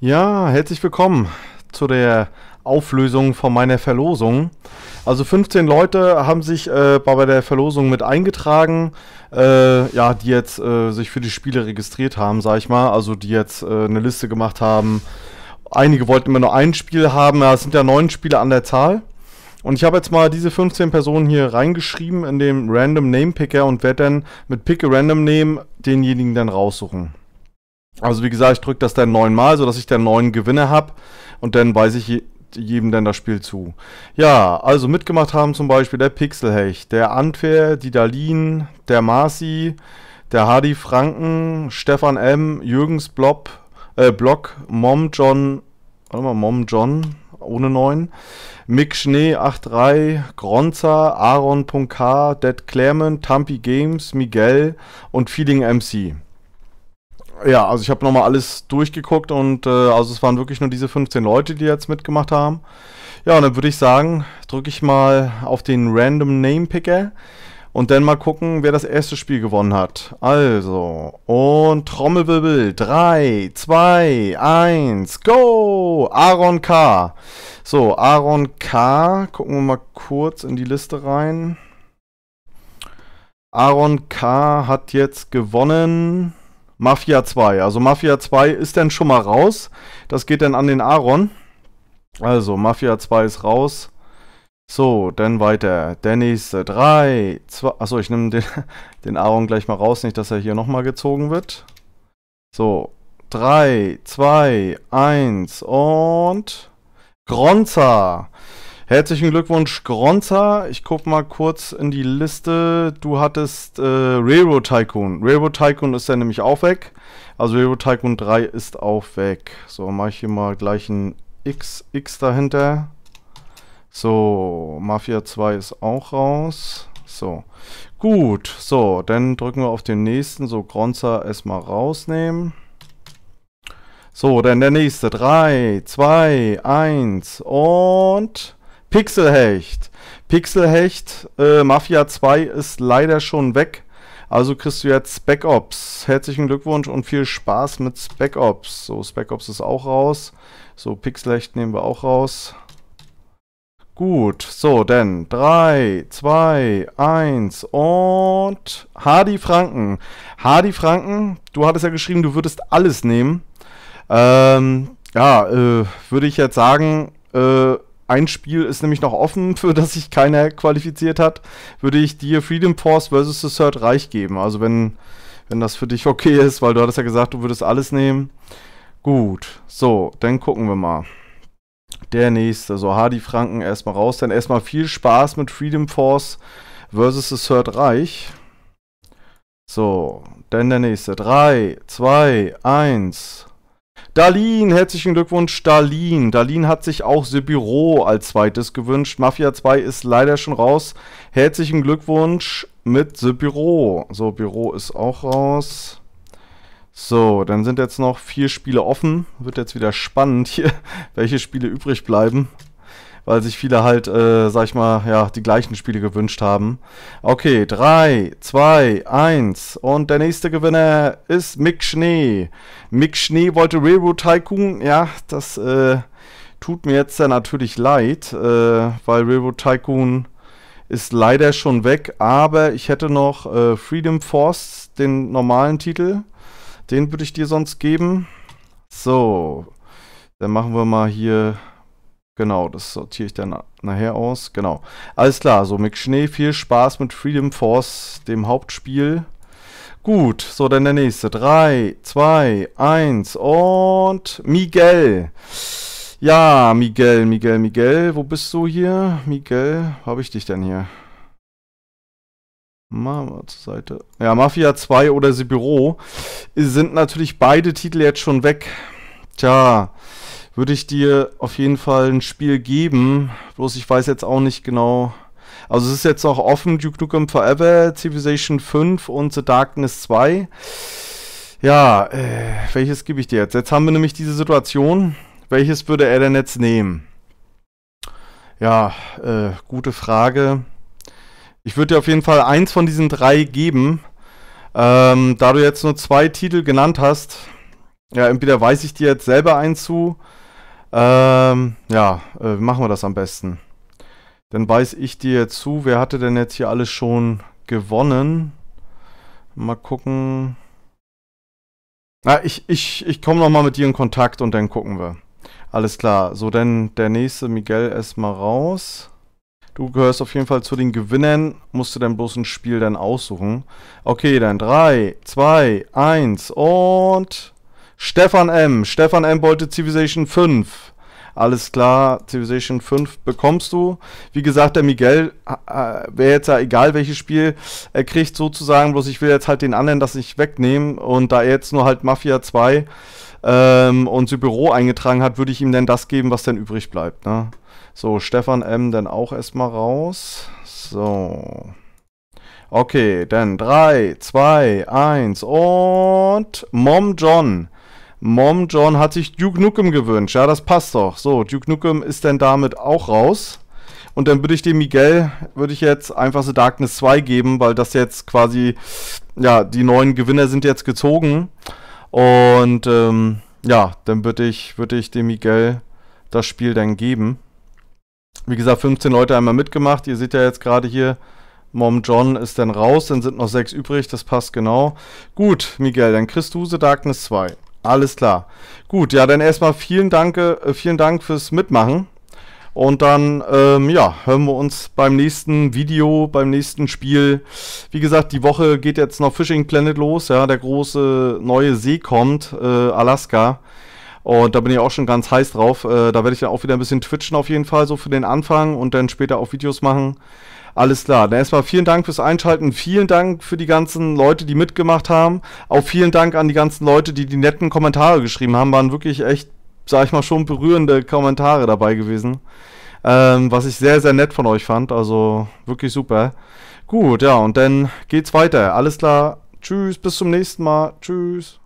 Ja, herzlich willkommen zu der Auflösung von meiner Verlosung. Also 15 Leute haben sich äh, bei der Verlosung mit eingetragen, äh, ja, die jetzt äh, sich für die Spiele registriert haben, sag ich mal, also die jetzt äh, eine Liste gemacht haben. Einige wollten immer nur ein Spiel haben, ja, es sind ja neun Spiele an der Zahl. Und ich habe jetzt mal diese 15 Personen hier reingeschrieben in dem Random Name Picker und werde dann mit Pick a Random Name denjenigen dann raussuchen. Also wie gesagt, ich drücke das dann neunmal, sodass ich dann neun Gewinne habe und dann weise ich jedem dann das Spiel zu. Ja, also mitgemacht haben zum Beispiel der Pixelhecht, der Antwer, die Dalin, der Marci, der Hardy Franken, Stefan M., Jürgens Blob, äh, Block, Mom John, warte mal, Mom John, ohne 9. Mick Schnee 8-3, Gronza, Aaron.k, Dead Clerman, Tampi Games, Miguel und Feeling MC ja, also ich habe nochmal alles durchgeguckt und äh, also es waren wirklich nur diese 15 Leute, die jetzt mitgemacht haben. Ja, und dann würde ich sagen, drücke ich mal auf den Random Name Picker und dann mal gucken, wer das erste Spiel gewonnen hat. Also, und Trommelwirbel. 3, 2, 1, go! Aaron K. So, Aaron K. Gucken wir mal kurz in die Liste rein. Aaron K. hat jetzt gewonnen. Mafia 2. Also Mafia 2 ist dann schon mal raus. Das geht dann an den Aaron. Also Mafia 2 ist raus. So, dann weiter. Der nächste. 3, 2. Achso, ich nehme den, den Aaron gleich mal raus. Nicht, dass er hier nochmal gezogen wird. So. 3, 2, 1 und... Gronza. Herzlichen Glückwunsch, Gronza. Ich guck mal kurz in die Liste. Du hattest äh, Railroad Tycoon. Railroad Tycoon ist ja nämlich auch weg. Also Railroad Tycoon 3 ist auch weg. So, mache ich hier mal gleich ein XX dahinter. So, Mafia 2 ist auch raus. So, gut. So, dann drücken wir auf den nächsten. So, Gronza erstmal rausnehmen. So, dann der nächste. 3, 2, 1 und... Pixelhecht. Pixelhecht, äh, Mafia 2 ist leider schon weg. Also kriegst du jetzt Spec Ops. Herzlichen Glückwunsch und viel Spaß mit Spec Ops. So, Spec Ops ist auch raus. So, Pixelhecht nehmen wir auch raus. Gut, so, denn 3, 2, 1 und Hardy Franken. Hardy Franken, du hattest ja geschrieben, du würdest alles nehmen. Ähm, ja, äh, würde ich jetzt sagen, äh, ein Spiel ist nämlich noch offen, für das sich keiner qualifiziert hat, würde ich dir Freedom Force vs. The Third Reich geben. Also wenn, wenn das für dich okay ist, weil du hattest ja gesagt, du würdest alles nehmen. Gut, so, dann gucken wir mal. Der nächste, so Hardy Franken erstmal raus. Dann erstmal viel Spaß mit Freedom Force vs. The Third Reich. So, dann der nächste. 3, 2, 1. Darlin, herzlichen Glückwunsch, Darlin. Darlin hat sich auch The Büro als zweites gewünscht. Mafia 2 ist leider schon raus. Herzlichen Glückwunsch mit The Büro. So, Büro ist auch raus. So, dann sind jetzt noch vier Spiele offen. Wird jetzt wieder spannend hier, welche Spiele übrig bleiben weil sich viele halt, äh, sag ich mal, ja, die gleichen Spiele gewünscht haben. Okay, 3, 2, 1 und der nächste Gewinner ist Mick Schnee. Mick Schnee wollte Railroad Tycoon, ja, das äh, tut mir jetzt ja natürlich leid, äh, weil Railroad Tycoon ist leider schon weg, aber ich hätte noch äh, Freedom Force, den normalen Titel. Den würde ich dir sonst geben. So, dann machen wir mal hier Genau, das sortiere ich dann nachher aus. Genau. Alles klar, so mit Schnee viel Spaß mit Freedom Force, dem Hauptspiel. Gut, so dann der nächste. 3, 2, 1 und Miguel. Ja, Miguel, Miguel, Miguel, wo bist du hier? Miguel, wo habe ich dich denn hier? Mama zur Seite. Ja, Mafia 2 oder The sind natürlich beide Titel jetzt schon weg. Tja, würde ich dir auf jeden Fall ein Spiel geben. Bloß ich weiß jetzt auch nicht genau. Also es ist jetzt noch offen, Duke Nukem Forever, Civilization 5 und The Darkness 2. Ja, äh, welches gebe ich dir jetzt? Jetzt haben wir nämlich diese Situation. Welches würde er denn jetzt nehmen? Ja, äh, gute Frage. Ich würde dir auf jeden Fall eins von diesen drei geben. Ähm, da du jetzt nur zwei Titel genannt hast, ja, entweder weiß ich dir jetzt selber eins zu ähm, ja, äh, machen wir das am besten. Dann weiß ich dir zu, wer hatte denn jetzt hier alles schon gewonnen? Mal gucken. Na, ah, ich, ich, ich komme nochmal mit dir in Kontakt und dann gucken wir. Alles klar. So, denn der nächste Miguel erstmal raus. Du gehörst auf jeden Fall zu den Gewinnern. Musst du dann bloß ein Spiel dann aussuchen. Okay, dann 3, 2, 1 und... Stefan M. Stefan M. wollte Civilization 5. Alles klar, Civilization 5 bekommst du. Wie gesagt, der Miguel äh, wäre jetzt ja egal welches Spiel er kriegt sozusagen, bloß ich will jetzt halt den anderen das nicht wegnehmen und da er jetzt nur halt Mafia 2 ähm, und sein Büro eingetragen hat, würde ich ihm dann das geben, was dann übrig bleibt. Ne? So, Stefan M. dann auch erstmal raus. So. Okay, dann 3, 2, 1 und Mom John. Mom John hat sich Duke Nukem gewünscht. Ja, das passt doch. So, Duke Nukem ist dann damit auch raus. Und dann würde ich dem Miguel, würde ich jetzt einfach The Darkness 2 geben, weil das jetzt quasi, ja, die neuen Gewinner sind jetzt gezogen. Und ähm, ja, dann würde ich, würde ich dem Miguel das Spiel dann geben. Wie gesagt, 15 Leute einmal mitgemacht. Ihr seht ja jetzt gerade hier, Mom John ist dann raus, dann sind noch sechs übrig, das passt genau. Gut, Miguel, dann kriegst du The Darkness 2. Alles klar. Gut, ja, dann erstmal vielen Dank, äh, vielen Dank fürs Mitmachen. Und dann, ähm, ja, hören wir uns beim nächsten Video, beim nächsten Spiel. Wie gesagt, die Woche geht jetzt noch Fishing Planet los. Ja, der große neue See kommt, äh, Alaska. Und da bin ich auch schon ganz heiß drauf. Äh, da werde ich dann auch wieder ein bisschen twitchen auf jeden Fall, so für den Anfang und dann später auch Videos machen. Alles klar. Dann erstmal vielen Dank fürs Einschalten. Vielen Dank für die ganzen Leute, die mitgemacht haben. Auch vielen Dank an die ganzen Leute, die die netten Kommentare geschrieben haben. Waren wirklich echt, sag ich mal, schon berührende Kommentare dabei gewesen. Ähm, was ich sehr, sehr nett von euch fand. Also wirklich super. Gut, ja, und dann geht's weiter. Alles klar. Tschüss, bis zum nächsten Mal. Tschüss.